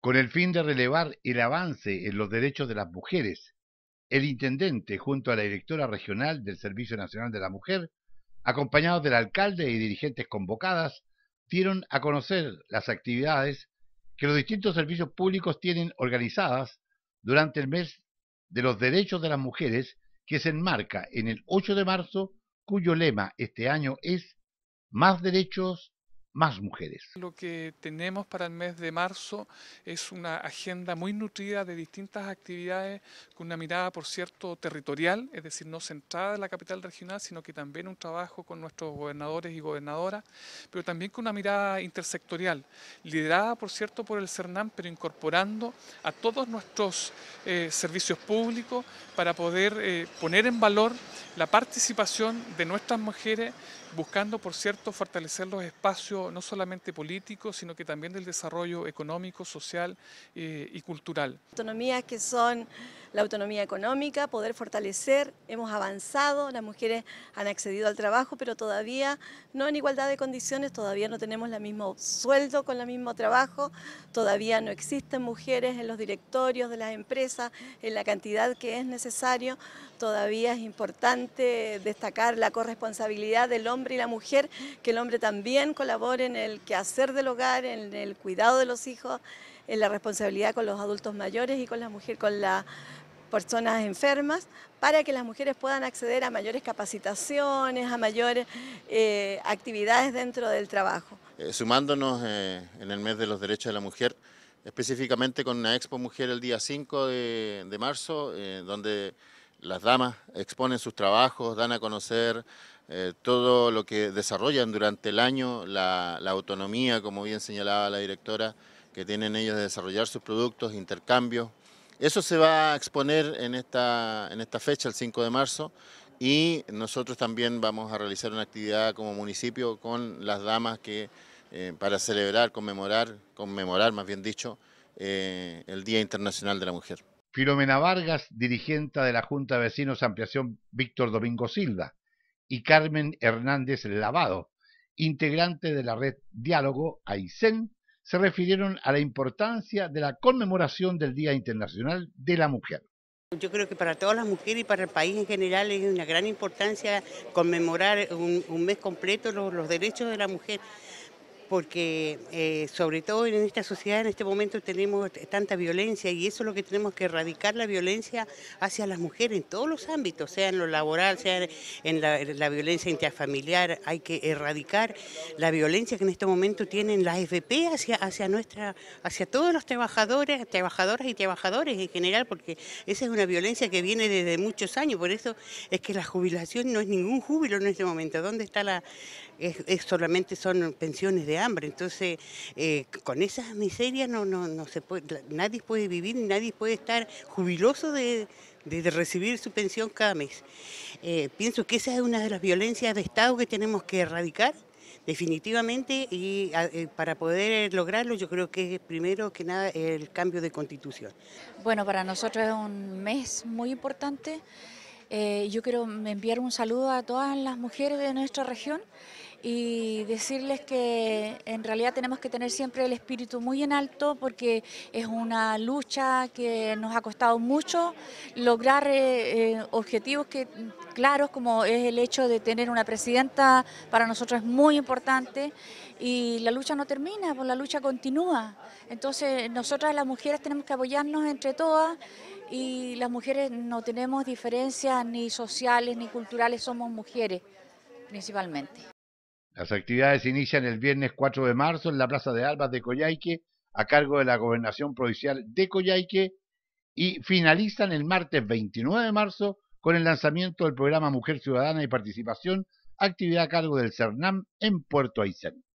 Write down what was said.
Con el fin de relevar el avance en los derechos de las mujeres, el intendente, junto a la directora regional del Servicio Nacional de la Mujer, acompañados del alcalde y dirigentes convocadas, dieron a conocer las actividades que los distintos servicios públicos tienen organizadas durante el mes de los derechos de las mujeres que se enmarca en el 8 de marzo, cuyo lema este año es Más derechos más mujeres. Lo que tenemos para el mes de marzo es una agenda muy nutrida de distintas actividades con una mirada, por cierto, territorial, es decir, no centrada en la capital regional, sino que también un trabajo con nuestros gobernadores y gobernadoras, pero también con una mirada intersectorial, liderada, por cierto, por el CERNAM, pero incorporando a todos nuestros eh, servicios públicos para poder eh, poner en valor la participación de nuestras mujeres, buscando, por cierto, fortalecer los espacios no solamente político, sino que también del desarrollo económico, social eh, y cultural. Autonomías que son la autonomía económica, poder fortalecer, hemos avanzado, las mujeres han accedido al trabajo, pero todavía no en igualdad de condiciones, todavía no tenemos el mismo sueldo con el mismo trabajo, todavía no existen mujeres en los directorios de las empresas, en la cantidad que es necesario, todavía es importante destacar la corresponsabilidad del hombre y la mujer, que el hombre también colabora en el quehacer del hogar, en el cuidado de los hijos, en la responsabilidad con los adultos mayores y con las mujeres, con las personas enfermas, para que las mujeres puedan acceder a mayores capacitaciones, a mayores eh, actividades dentro del trabajo. Eh, sumándonos eh, en el mes de los derechos de la mujer, específicamente con una Expo Mujer el día 5 de marzo, donde las damas exponen sus trabajos, dan a conocer eh, todo lo que desarrollan durante el año, la, autonomía, como bien señalaba la directora, que tienen ellos de desarrollar sus productos, intercambios. Eso se va a exponer en esta, en esta fecha, el 5 de marzo, y nosotros también vamos a realizar una actividad como municipio con las damas que eh, para celebrar, conmemorar, conmemorar más bien dicho, eh, el Día Internacional de la Mujer. Filomena Vargas, dirigente de la Junta de Vecinos Ampliación Víctor Domingo Silva, y Carmen Hernández Lavado, integrante de la red Diálogo AICEN, se refirieron a la importancia de la conmemoración del Día Internacional de la Mujer. Yo creo que para todas las mujeres y para el país en general es una gran importancia conmemorar un, mes completo los derechos de la mujer porque eh, sobre todo en esta sociedad en este momento tenemos tanta violencia y eso es lo que tenemos que erradicar, la violencia hacia las mujeres en todos los ámbitos, sea en lo laboral, sea en la, violencia interfamiliar, hay que erradicar la violencia que en este momento tienen las FP hacia, hacia, nuestra, hacia todos los trabajadores, trabajadoras y trabajadores en general, porque esa es una violencia que viene desde muchos años, por eso es que la jubilación no es ningún júbilo en este momento, ¿dónde está la...? Es, solamente son pensiones de hambre. Entonces, eh, con esas miserias no, no, se puede, nadie puede vivir, nadie puede estar jubiloso de, recibir su pensión cada mes. Eh, pienso que esa es una de las violencias de Estado que tenemos que erradicar definitivamente y eh, para poder lograrlo yo creo que es primero que nada el cambio de constitución. Bueno, para nosotros es un mes muy importante. Eh, yo quiero enviar un saludo a todas las mujeres de nuestra región y decirles que en realidad tenemos que tener siempre el espíritu muy en alto porque es una lucha que nos ha costado mucho lograr eh, eh, objetivos que claros como es el hecho de tener una presidenta para nosotros es muy importante y la lucha no termina, pues la lucha continúa. Entonces nosotras las mujeres tenemos que apoyarnos entre todas y las mujeres no tenemos diferencias ni sociales ni culturales, somos mujeres principalmente. Las actividades inician el viernes 4 de marzo en la Plaza de Albas de Coyhaique, a cargo de la Gobernación Provincial de Coyhaique, y finalizan el martes 29 de marzo con el lanzamiento del programa Mujer Ciudadana y Participación, actividad a cargo del CERNAM en Puerto Aysén.